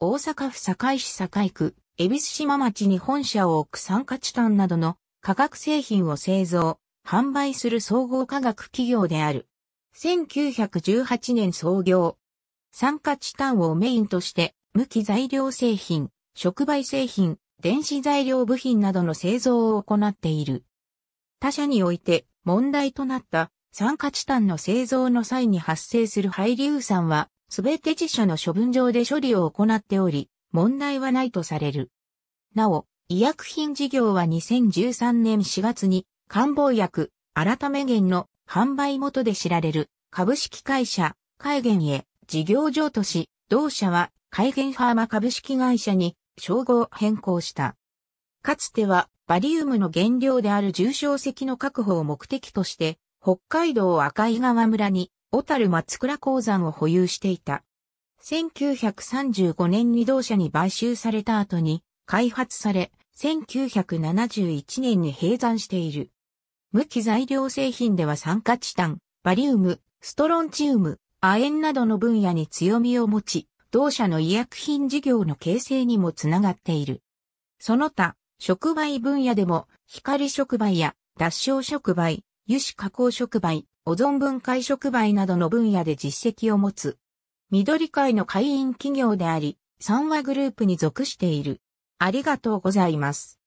大阪府堺市堺区、恵比寿島町に本社を置く酸化チタンなどの化学製品を製造、販売する総合化学企業である。1918年創業。酸化チタンをメインとして、無機材料製品、触媒製品、電子材料部品などの製造を行っている。他社において問題となった酸化チタンの製造の際に発生する廃硫酸はすべて自社の処分場で処理を行っており、問題はないとされる。なお、医薬品事業は2013年4月に、官房薬、改め源の販売元で知られる株式会社、海源へ事業譲渡し、同社は海源ファーマ株式会社に称号変更した。かつてはバリウムの原料である重症石の確保を目的として、北海道赤井川村に小樽松倉鉱山を保有していた。1935年に同社に買収された後に開発され、1971年に閉山している。無機材料製品では酸化チタン、バリウム、ストロンチウム、亜鉛などの分野に強みを持ち、同社の医薬品事業の形成にもつながっている。その他、触媒分野でも、光触媒や脱硝触媒、油脂加工触媒、保存分解触媒などの分野で実績を持つ。緑会の会員企業であり、三和グループに属している。ありがとうございます。